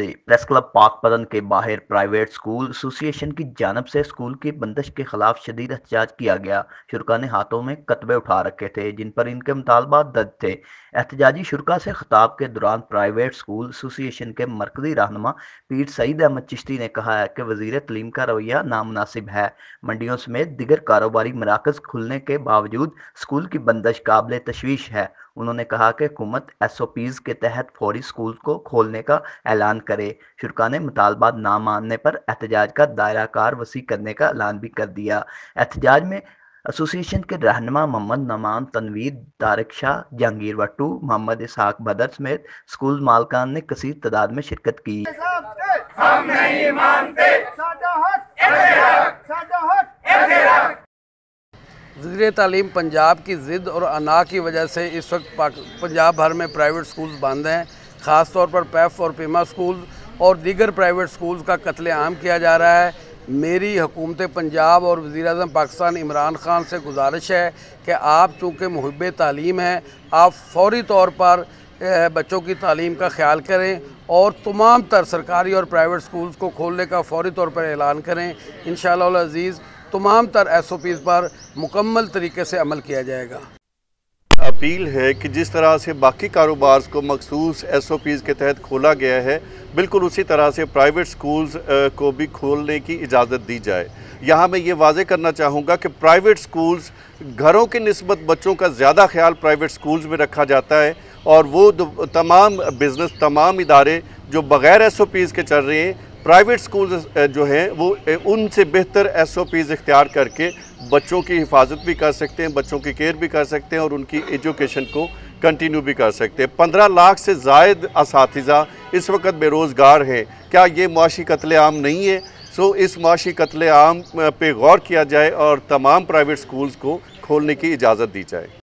से press club पाक पतन के बाहर प्राइवेट स्कूल एसोसिएशन की जानब से स्कूल की बंदिश के खिलाफ शदीद एहतजाज किया गया शुरा ने हाथों में कतबे उठा रखे थे जिन पर इनके मुतालबात दर्ज थे एहतजाजी शुरा से खिताब के दौरान प्राइवेट स्कूल एसोसिएशन के मरकजी रहनमा पीर सईद अहमद चिश्ती ने कहा है कि वजीर तलीम का रवैया नामनासिब है मंडियों समेत दिगर कारोबारी मराकज खुलने के बावजूद स्कूल की बंदिश काबिल तशवीश है उन्होंने कहा कि हुकूमत एस के तहत फौरी स्कूल को खोलने का ऐलान करे शुरा ने मुतालबात ना मानने पर एहतजाज का दायरा कार वसी करने का ऐलान भी कर दिया एहतजाज में एसोसिएशन के रहनमा मोहम्मद नमान तनवीर तारक शाह जहांगीर वटू मोहम्मद इसहाक बदर समेत स्कूल मालकान ने कसीर तादाद में शिरकत की हम नहीं मानते वजीर तालीम पंजाब की ज़िद और अना की वजह से इस वक्त पंजाब भर में प्राइवेट स्कूल्स बंद हैं ख़ास तौर पर पैफ और पीमा स्कूल और दीगर प्राइवेट स्कूल का कत्ल आम किया जा रहा है मेरी हुकूमत पंजाब और वज़ी अजम पाकिस्तान इमरान ख़ान से गुजारिश है कि आप चूँकि महब तालीम हैं आप फौरी तौर पर बच्चों की तालीम का ख्याल करें और तमाम तर सरकारी और प्राइवेट स्कूल्स को खोलने का फौरी तौर पर ऐलान करें इन शजीज़ तमाम तर एस ओ पीज़ पर मुकम्मल तरीके से अमल किया जाएगा अपील है कि जिस तरह से बाकी कारोबार को मखसूस एस ओ पीज़ के तहत खोला गया है बिल्कुल उसी तरह से प्राइवेट स्कूल्स को भी खोलने की इजाज़त दी जाए यहाँ मैं ये वाजे करना चाहूँगा कि प्राइवेट स्कूल्स घरों के नस्बत बच्चों का ज़्यादा ख्याल प्राइवेट स्कूल्स में रखा जाता है और वो तमाम बिज़नेस तमाम इदारे जो बग़ैर एस ओ पीज़ के चल रहे हैं प्राइवेट स्कूल जो हैं वो उनसे बेहतर एस ओ पीज़ इख्तियार करके बच्चों की हिफाजत भी कर सकते हैं बच्चों की केयर भी कर सकते हैं और उनकी एजुकेशन को कंटिन्यू भी कर सकते हैं पंद्रह लाख से जायद इस इस वक्त बेरोज़गार हैं क्या ये मुआशी आम नहीं है सो इस मुआशी आम पे गौर किया जाए और तमाम प्राइवेट स्कूल्स को खोलने की इजाज़त दी जाए